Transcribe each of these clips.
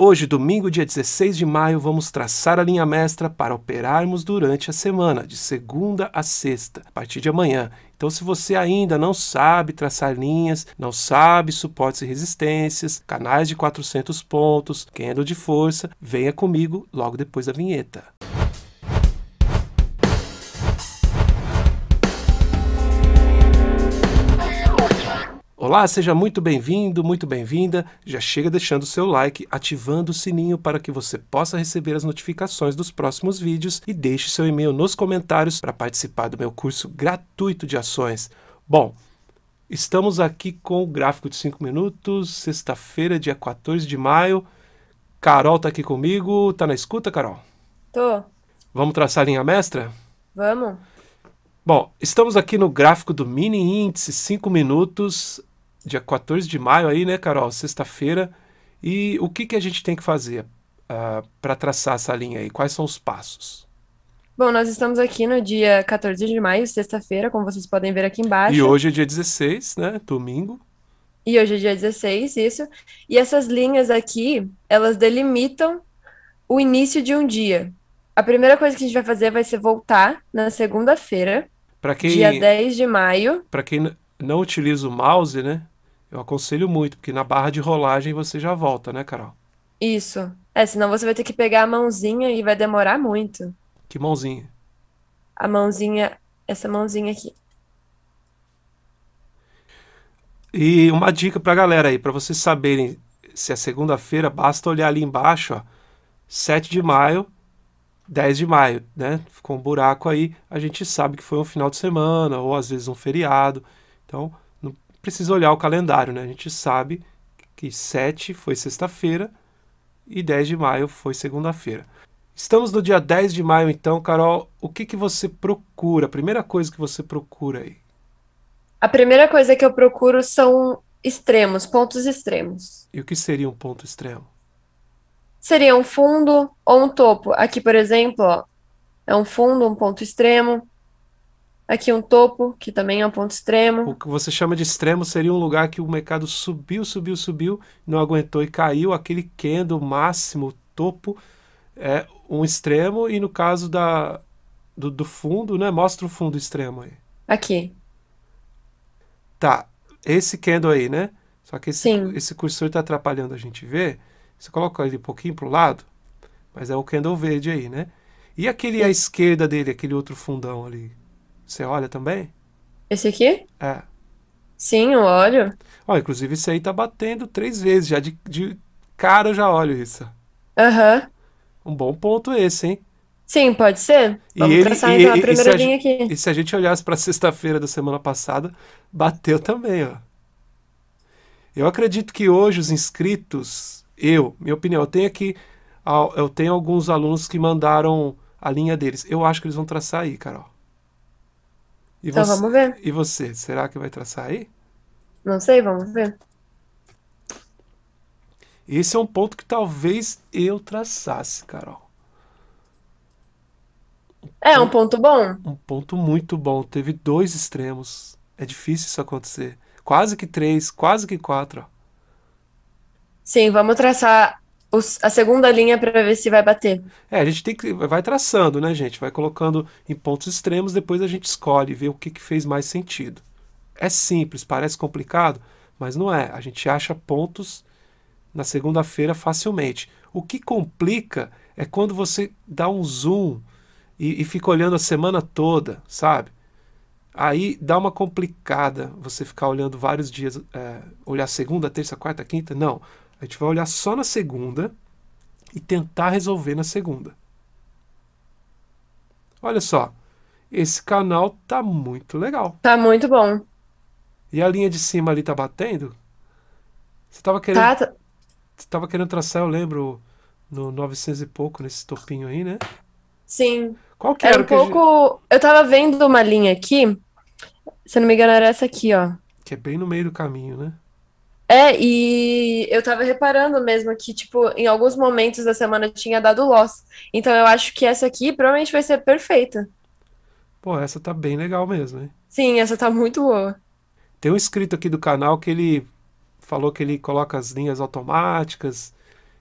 Hoje, domingo, dia 16 de maio, vamos traçar a linha mestra para operarmos durante a semana, de segunda a sexta, a partir de amanhã. Então, se você ainda não sabe traçar linhas, não sabe suportes e resistências, canais de 400 pontos, candle de força, venha comigo logo depois da vinheta. Olá, seja muito bem-vindo, muito bem-vinda. Já chega deixando o seu like, ativando o sininho para que você possa receber as notificações dos próximos vídeos e deixe seu e-mail nos comentários para participar do meu curso gratuito de ações. Bom, estamos aqui com o gráfico de 5 minutos, sexta-feira, dia 14 de maio. Carol está aqui comigo. está na escuta, Carol? Tô. Vamos traçar a linha mestra? Vamos. Bom, estamos aqui no gráfico do mini índice 5 minutos dia 14 de maio aí, né, Carol? Sexta-feira. E o que, que a gente tem que fazer uh, ah, para traçar essa linha aí? Quais são os passos? Bom, nós estamos aqui no dia 14 de maio, sexta-feira, como vocês podem ver aqui embaixo. E hoje é dia 16, né? Domingo. E hoje é dia 16, isso. E essas linhas aqui, elas delimitam o início de um dia. A primeira coisa que a gente vai fazer vai ser voltar na segunda-feira, quem... dia 10 de maio. Para quem não utiliza o mouse, né? Eu aconselho muito, porque na barra de rolagem você já volta, né, Carol? Isso. É, senão você vai ter que pegar a mãozinha e vai demorar muito. Que mãozinha? A mãozinha, essa mãozinha aqui. E uma dica pra galera aí, para vocês saberem se é segunda-feira, basta olhar ali embaixo, ó, 7 de maio, 10 de maio, né? Ficou um buraco aí, a gente sabe que foi um final de semana ou às vezes um feriado. Então, precisa olhar o calendário, né? A gente sabe que 7 foi sexta-feira e 10 de maio foi segunda-feira. Estamos no dia 10 de maio, então, Carol, o que, que você procura? A primeira coisa que você procura aí? A primeira coisa que eu procuro são extremos, pontos extremos. E o que seria um ponto extremo? Seria um fundo ou um topo. Aqui, por exemplo, ó, é um fundo, um ponto extremo. Aqui um topo, que também é um ponto extremo. O que você chama de extremo seria um lugar que o mercado subiu, subiu, subiu, não aguentou e caiu. Aquele candle máximo, topo, é um extremo. E no caso da, do, do fundo, né? Mostra o fundo extremo aí. Aqui. Tá, esse candle aí, né? Só que esse, Sim. esse cursor está atrapalhando a gente ver. Você coloca ele um pouquinho para o lado, mas é o candle verde aí, né? E aquele Sim. à esquerda dele, aquele outro fundão ali? Você olha também? Esse aqui? É. Sim, eu olho. Ó, inclusive isso aí tá batendo três vezes já. De, de cara eu já olho isso. Aham. Uhum. Um bom ponto esse, hein? Sim, pode ser. Vamos e traçar então a primeira linha a, aqui. E se a gente olhasse para sexta-feira da semana passada, bateu também, ó. Eu acredito que hoje os inscritos, eu, minha opinião, eu tenho aqui, eu tenho alguns alunos que mandaram a linha deles. Eu acho que eles vão traçar aí, Carol. E então você, vamos ver. E você, será que vai traçar aí? Não sei, vamos ver. Esse é um ponto que talvez eu traçasse, Carol. é um ponto bom? Um ponto muito bom. Teve dois extremos. É difícil isso acontecer. Quase que três, quase que quatro. Sim, vamos traçar os, a segunda linha para ver se vai bater. É, a gente tem que vai traçando, né, gente? Vai colocando em pontos extremos, depois a gente escolhe ver o que, que fez mais sentido. É simples, parece complicado, mas não é. A gente acha pontos na segunda-feira facilmente. O que complica é quando você dá um zoom e, e fica olhando a semana toda, sabe? Aí dá uma complicada você ficar olhando vários dias, é, olhar segunda, terça, quarta, quinta. Não. A gente vai olhar só na segunda e tentar resolver na segunda. Olha só, esse canal tá muito legal. Tá muito bom. E a linha de cima ali tá batendo? Você tava querendo. Tá, tá. Você tava querendo traçar, eu lembro, no 900 e pouco, nesse topinho aí, né? Sim. Qual que era? É era um pouco. Gente... Eu tava vendo uma linha aqui. Se não me engano, era essa aqui, ó. Que é bem no meio do caminho, né? É, e eu tava reparando mesmo que, tipo, em alguns momentos da semana tinha dado loss. Então eu acho que essa aqui provavelmente vai ser perfeita. Pô, essa tá bem legal mesmo, hein? Sim, essa tá muito boa. Tem um inscrito aqui do canal que ele falou que ele coloca as linhas automáticas.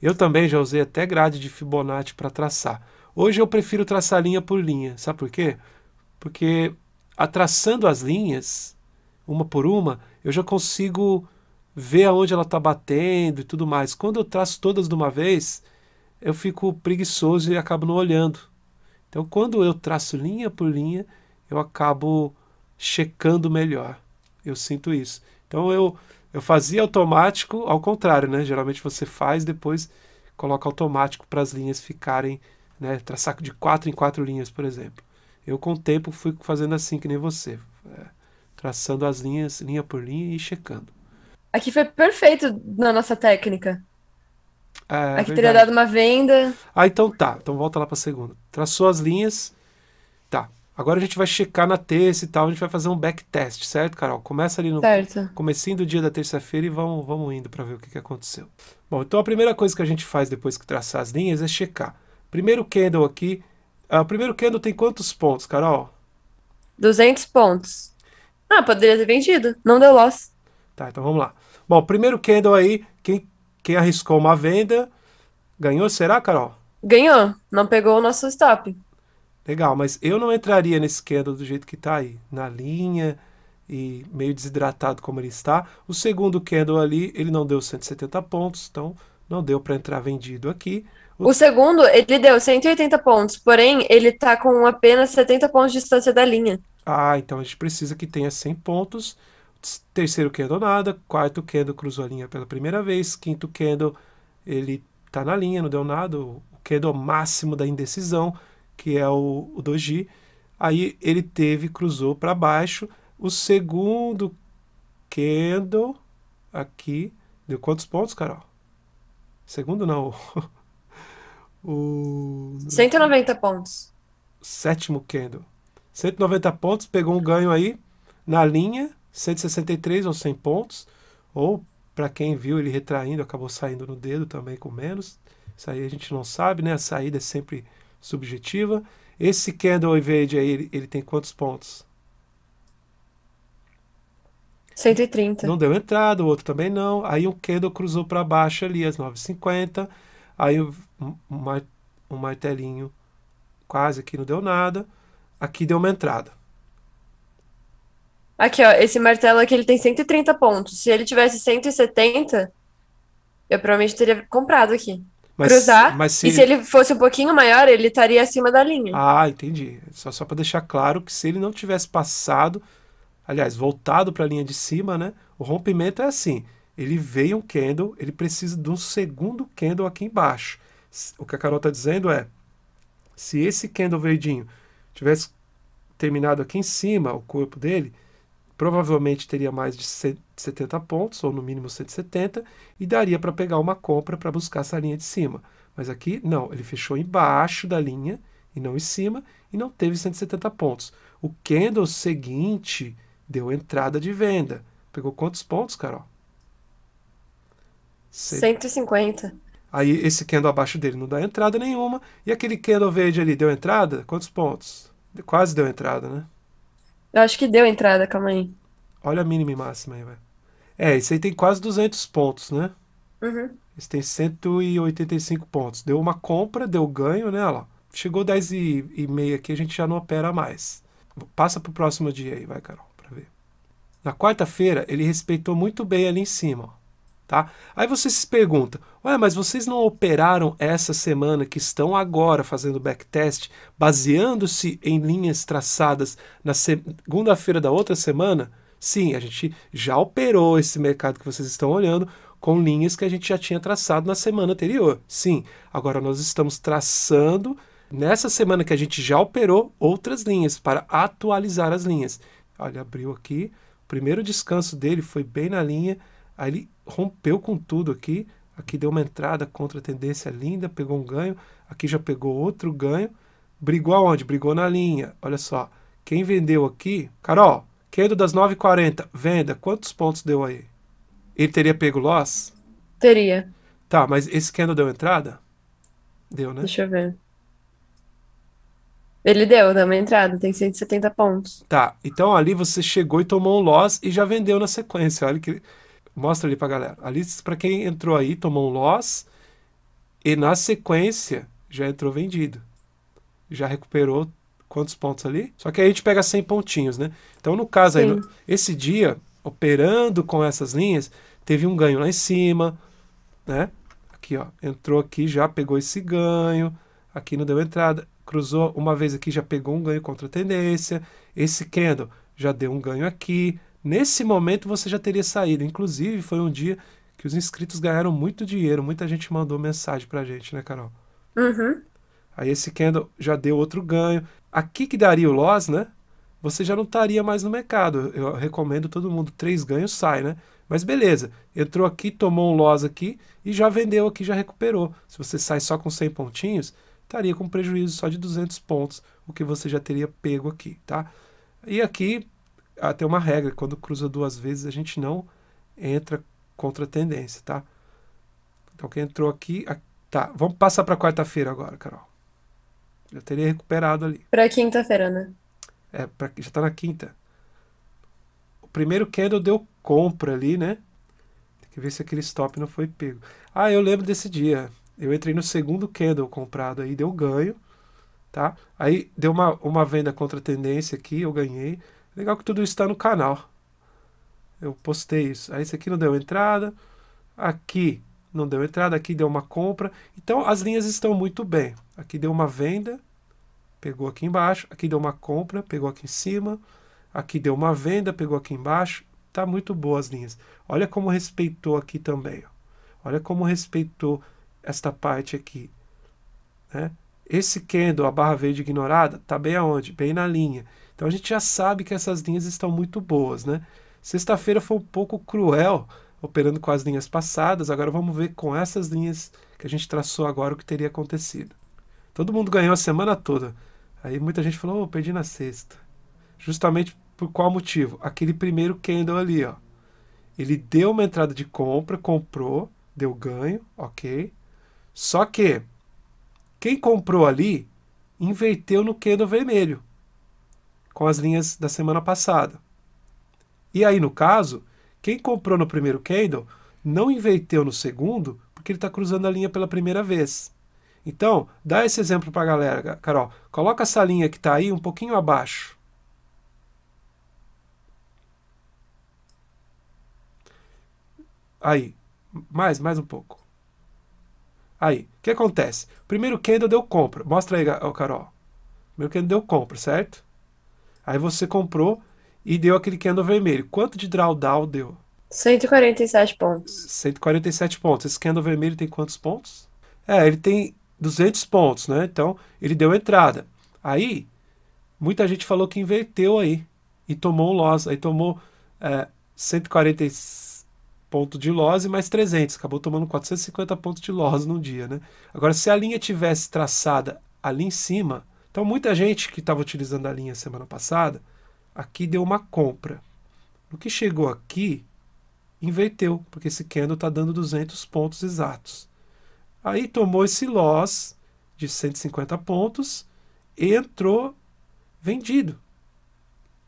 Eu também já usei até grade de Fibonacci para traçar. Hoje eu prefiro traçar linha por linha. Sabe por quê? Porque atraçando as linhas, uma por uma, eu já consigo ver aonde ela está batendo e tudo mais. Quando eu traço todas de uma vez, eu fico preguiçoso e acabo não olhando. Então, quando eu traço linha por linha, eu acabo checando melhor. Eu sinto isso. Então, eu, eu fazia automático, ao contrário, né? Geralmente você faz, depois coloca automático para as linhas ficarem, né? Traçar de quatro em quatro linhas, por exemplo. Eu, com o tempo, fui fazendo assim, que nem você. É, traçando as linhas, linha por linha e checando. Aqui foi perfeito na nossa técnica. É, é Aqui verdade. teria dado uma venda. Ah, então tá. Então volta lá pra segunda. Traçou as linhas. Tá. Agora a gente vai checar na terça e tal. A gente vai fazer um backtest, certo, Carol? Começa ali no certo. comecinho do dia da terça-feira e vamos, vamos indo para ver o que, que aconteceu. Bom, então a primeira coisa que a gente faz depois que traçar as linhas é checar. Primeiro candle aqui. Ah, o primeiro candle tem quantos pontos, Carol? 200 pontos. Ah, poderia ter vendido. Não deu loss. Tá, então vamos lá. Bom, primeiro Candle aí, quem, quem arriscou uma venda ganhou, será, Carol? Ganhou, não pegou o nosso stop. Legal, mas eu não entraria nesse candle do jeito que está aí, na linha e meio desidratado como ele está. O segundo candle ali, ele não deu 170 pontos, então não deu para entrar vendido aqui. O... o... segundo, ele deu 180 pontos, porém ele está com apenas 70 pontos de distância da linha. Ah, então a gente precisa que tenha 100 pontos terceiro kendo nada, quarto kendo cruzou a linha pela primeira vez, quinto kendo ele tá na linha, não deu nada, o kendo máximo da indecisão, que é o, o doji, aí ele teve, cruzou para baixo, o segundo kendo aqui deu quantos pontos, Carol? Segundo não. o 190 pontos. Sétimo Kendo. 190 pontos, pegou um ganho aí na linha 163 ou 100 pontos, ou para quem viu ele retraindo, acabou saindo no dedo também com menos. Isso aí a gente não sabe, né? A saída é sempre subjetiva. Esse candle verde aí, ele, ele tem quantos pontos? 130. Não deu entrada, o outro também não. Aí um candle cruzou para baixo ali, às 9:50, Aí um, um martelinho quase aqui não deu nada. Aqui deu uma entrada. Aqui, ó, esse martelo aqui ele tem 130 pontos. Se ele tivesse 170, eu provavelmente teria comprado aqui. Mas, cruzar. Mas se... E se ele fosse um pouquinho maior, ele estaria acima da linha. Ah, entendi. Só, só para deixar claro que se ele não tivesse passado, aliás, voltado para a linha de cima, né? O rompimento é assim. Ele veio um candle, ele precisa de um segundo candle aqui embaixo. O que a Carol está dizendo é: se esse candle verdinho tivesse terminado aqui em cima, o corpo dele, provavelmente teria mais de 70 pontos, ou no mínimo 170, e daria para pegar uma compra para buscar essa linha de cima. Mas aqui, não, ele fechou embaixo da linha e não em cima, e não teve 170 pontos. O candle seguinte deu entrada de venda. Pegou quantos pontos, Carol? 150. Aí esse candle abaixo dele não dá entrada nenhuma, e aquele candle verde ali deu entrada? Quantos pontos? Quase deu entrada, né? Eu acho que deu entrada, calma aí. Olha a mínima e máxima aí, velho. É, esse aí tem quase 200 pontos, né? Uhum. Esse tem 185 pontos. Deu uma compra, deu ganho, né? Olha lá. Chegou 10 e, e meia aqui, a gente já não opera mais. Passa pro próximo dia aí, vai, Carol, pra ver. Na quarta-feira, ele respeitou muito bem ali em cima, ó tá? Aí você se pergunta, ué, mas vocês não operaram essa semana que estão agora fazendo backtest, baseando-se em linhas traçadas na segunda-feira da outra semana? Sim, a gente já operou esse mercado que vocês estão olhando com linhas que a gente já tinha traçado na semana anterior. Sim, agora nós estamos traçando nessa semana que a gente já operou outras linhas para atualizar as linhas. Olha, abriu aqui, o primeiro descanso dele foi bem na linha Aí ele rompeu com tudo aqui. Aqui deu uma entrada contra a tendência linda, pegou um ganho. Aqui já pegou outro ganho. Brigou aonde? Brigou na linha. Olha só. Quem vendeu aqui? Carol, Candle das 9h40, venda. Quantos pontos deu aí? Ele teria pego loss? Teria. Tá, mas esse candle deu entrada? Deu, né? Deixa eu ver. Ele deu, deu uma entrada, tem 170 pontos. Tá, então ali você chegou e tomou um loss e já vendeu na sequência. Olha que Mostra ali pra galera. Ali, para quem entrou aí, tomou um loss e na sequência já entrou vendido. Já recuperou quantos pontos ali? Só que aí a gente pega 100 pontinhos, né? Então, no caso Sim. aí, no, esse dia, operando com essas linhas, teve um ganho lá em cima, né? Aqui, ó, entrou aqui, já pegou esse ganho, aqui não deu entrada, cruzou uma vez aqui, já pegou um ganho contra a tendência, esse candle já deu um ganho aqui, Nesse momento você já teria saído. Inclusive, foi um dia que os inscritos ganharam muito dinheiro. Muita gente mandou mensagem pra gente, né, Carol? Uhum. Aí esse candle já deu outro ganho. Aqui que daria o loss, né? Você já não estaria mais no mercado. Eu recomendo todo mundo. Três ganhos sai, né? Mas beleza, entrou aqui, tomou um loss aqui e já vendeu aqui, já recuperou. Se você sai só com 100 pontinhos, estaria com prejuízo só de 200 pontos, o que você já teria pego aqui, tá? E aqui até tem uma regra, quando cruza duas vezes a gente não entra contra a tendência, tá? Então quem entrou aqui, tá, vamos passar para quarta-feira agora, Carol. Eu teria recuperado ali. Para quinta-feira, né? É, pra, já está na quinta. O primeiro candle deu compra ali, né? Tem que ver se aquele stop não foi pego. Ah, eu lembro desse dia. Eu entrei no segundo candle comprado aí, deu ganho, tá? Aí deu uma, uma venda contra a tendência aqui, eu ganhei. Legal que tudo isso está no canal. Eu postei isso. Aí ah, esse aqui não deu entrada. Aqui não deu entrada. Aqui deu uma compra. Então as linhas estão muito bem. Aqui deu uma venda. Pegou aqui embaixo. Aqui deu uma compra. Pegou aqui em cima. Aqui deu uma venda. Pegou aqui embaixo. Tá muito boa as linhas. Olha como respeitou aqui também. Ó. Olha como respeitou esta parte aqui. Né? Esse candle, a barra verde ignorada, tá bem aonde? Bem na linha. Então a gente já sabe que essas linhas estão muito boas, né? Sexta-feira foi um pouco cruel operando com as linhas passadas, agora vamos ver com essas linhas que a gente traçou agora o que teria acontecido. Todo mundo ganhou a semana toda. Aí muita gente falou, oh, perdi na sexta. Justamente por qual motivo? Aquele primeiro candle ali, ó. Ele deu uma entrada de compra, comprou, deu ganho, ok. Só que quem comprou ali inverteu no candle vermelho com as linhas da semana passada. E aí, no caso, quem comprou no primeiro candle não inverteu no segundo porque ele está cruzando a linha pela primeira vez. Então, dá esse exemplo para a galera, Carol. Coloca essa linha que está aí um pouquinho abaixo. Aí, mais, mais um pouco. Aí, o que acontece? Primeiro candle deu compra. Mostra aí, Carol. Primeiro candle deu compra, certo? Aí você comprou e deu aquele candle vermelho. Quanto de drawdown deu? 147 pontos. 147 pontos. Esse candle vermelho tem quantos pontos? É, ele tem 200 pontos, né? Então, ele deu entrada. Aí, muita gente falou que inverteu aí e tomou um loss. Aí tomou é, 140 pontos de loss e mais 300. Acabou tomando 450 pontos de loss num dia, né? Agora, se a linha tivesse traçada ali em cima, então, muita gente que estava utilizando a linha semana passada, aqui deu uma compra. O que chegou aqui, inverteu, porque esse candle está dando 200 pontos exatos. Aí tomou esse loss de 150 pontos, entrou vendido.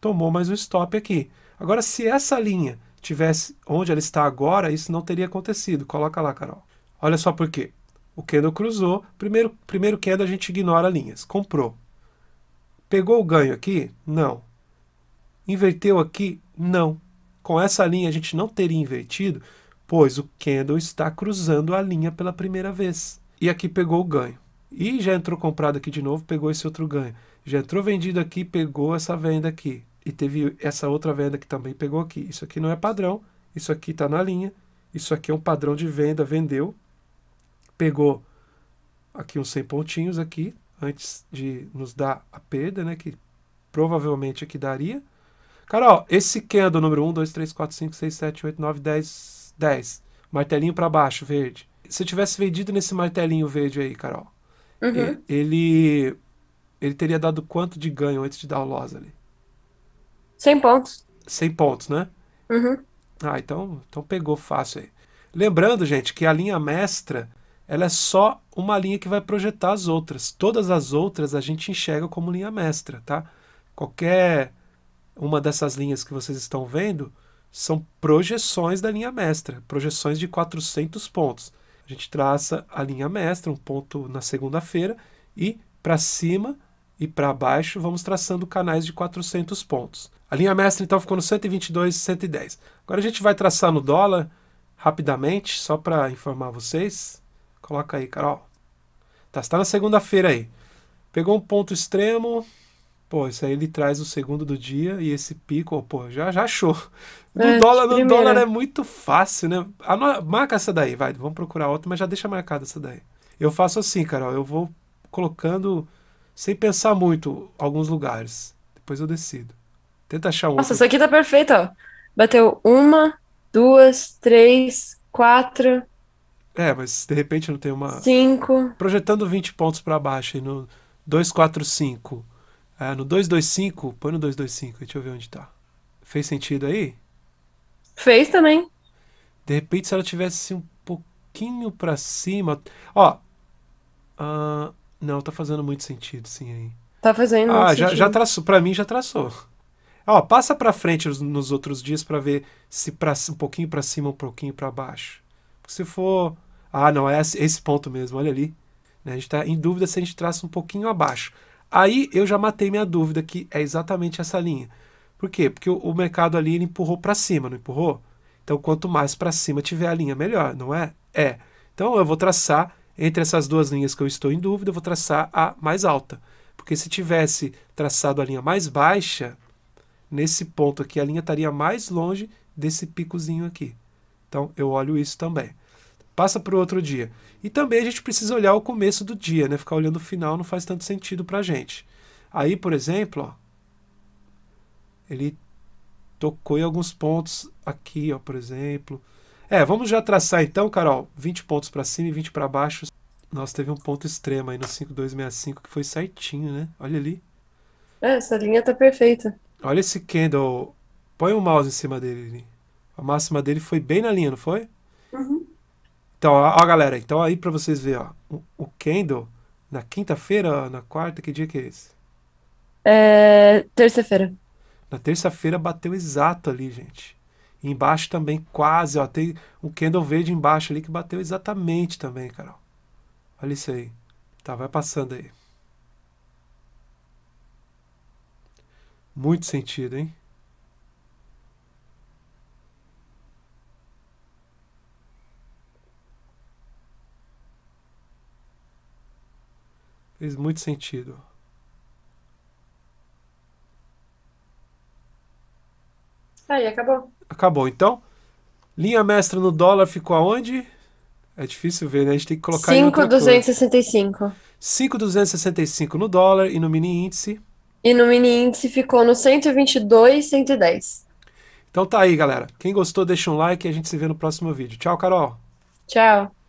Tomou mais um stop aqui. Agora, se essa linha tivesse onde ela está agora, isso não teria acontecido. Coloca lá, Carol. Olha só por quê. O candle cruzou, primeiro, primeiro candle a gente ignora linhas, comprou. Pegou o ganho aqui? Não. Inverteu aqui? Não. Com essa linha a gente não teria invertido, pois o candle está cruzando a linha pela primeira vez. E aqui pegou o ganho. E já entrou comprado aqui de novo, pegou esse outro ganho. Já entrou vendido aqui, pegou essa venda aqui. E teve essa outra venda que também pegou aqui. Isso aqui não é padrão, isso aqui está na linha, isso aqui é um padrão de venda, vendeu, pegou aqui uns 100 pontinhos aqui, antes de nos dar a perda, né, que provavelmente aqui daria. Carol, esse candle é número 1, 2, 3, 4, 5, 6, 7, 8, 9, 10, 10. Martelinho para baixo, verde. Se eu tivesse vendido nesse martelinho verde aí, Carol, uhum. ele ele teria dado quanto de ganho antes de dar o loss ali? 100 pontos. 100 pontos, né? Uhum. Ah, então, então pegou fácil aí. Lembrando, gente, que a linha mestra ela é só uma linha que vai projetar as outras. Todas as outras a gente enxerga como linha mestra, tá? Qualquer uma dessas linhas que vocês estão vendo são projeções da linha mestra, projeções de 400 pontos. A gente traça a linha mestra, um ponto na segunda-feira, e para cima e para baixo vamos traçando canais de 400 pontos. A linha mestra então ficou no 122, 110. Agora a gente vai traçar no dólar rapidamente, só para informar vocês. Coloca aí, Carol. Tá, está na segunda-feira aí. Pegou um ponto extremo. Pô, isso aí ele traz o segundo do dia e esse pico, pô, já, já achou. No, é, dólar, no dólar é muito fácil, né? Ano... Ah, marca essa daí, vai. Vamos procurar outra, mas já deixa marcada essa daí. Eu faço assim, Carol. Eu vou colocando sem pensar muito alguns lugares. Depois eu decido. Tenta achar um. Nossa, essa aqui tá perfeita, ó. Bateu uma, duas, três, quatro, é, mas de repente não tem uma. 5. Projetando 20 pontos para baixo aí no 245. É, no 225, põe no 225, deixa eu ver onde tá. Fez sentido aí? Fez também. De repente, se ela tivesse um pouquinho para cima. Ó. Uh, não, tá fazendo muito sentido, sim, aí. Tá fazendo ah, já, já traçou. Pra mim já traçou. Ó, passa pra frente nos, nos outros dias para ver se pra, um pouquinho para cima, um pouquinho para baixo se for. Ah, não, é esse ponto mesmo, olha ali. Né? A gente está em dúvida se a gente traça um pouquinho abaixo. Aí eu já matei minha dúvida, que é exatamente essa linha. Por quê? Porque o, o mercado ali empurrou para cima, não empurrou? Então, quanto mais para cima tiver a linha, melhor, não é? É. Então, eu vou traçar entre essas duas linhas que eu estou em dúvida, eu vou traçar a mais alta. Porque se tivesse traçado a linha mais baixa, nesse ponto aqui, a linha estaria mais longe desse picozinho aqui. Então, eu olho isso também passa para o outro dia. E também a gente precisa olhar o começo do dia, né? Ficar olhando o final não faz tanto sentido para a gente. Aí, por exemplo, ó, ele tocou em alguns pontos aqui, ó, por exemplo. É, vamos já traçar então, Carol, 20 pontos para cima e 20 para baixo. Nossa, teve um ponto extremo aí no 5265 que foi certinho, né? Olha ali. É, essa linha tá perfeita. Olha esse candle. Põe o um mouse em cima dele. A máxima dele foi bem na linha, não foi? Então, ó, ó galera, então aí para vocês verem, ó, o, candle na quinta-feira, na quarta, que dia que é esse? É, terça-feira. Na terça-feira bateu exato ali, gente. E embaixo também, quase, ó, tem um candle verde embaixo ali que bateu exatamente também, Carol. Olha isso aí. Tá, vai passando aí. Muito sentido, hein? Fez muito sentido. Aí, acabou. Acabou. Então, linha mestra no dólar ficou aonde? É difícil ver, né? A gente tem que colocar 5,265. 5,265 no dólar e no mini índice. E no mini índice ficou no 122,110. Então tá aí, galera. Quem gostou, deixa um like e a gente se vê no próximo vídeo. Tchau, Carol. Tchau.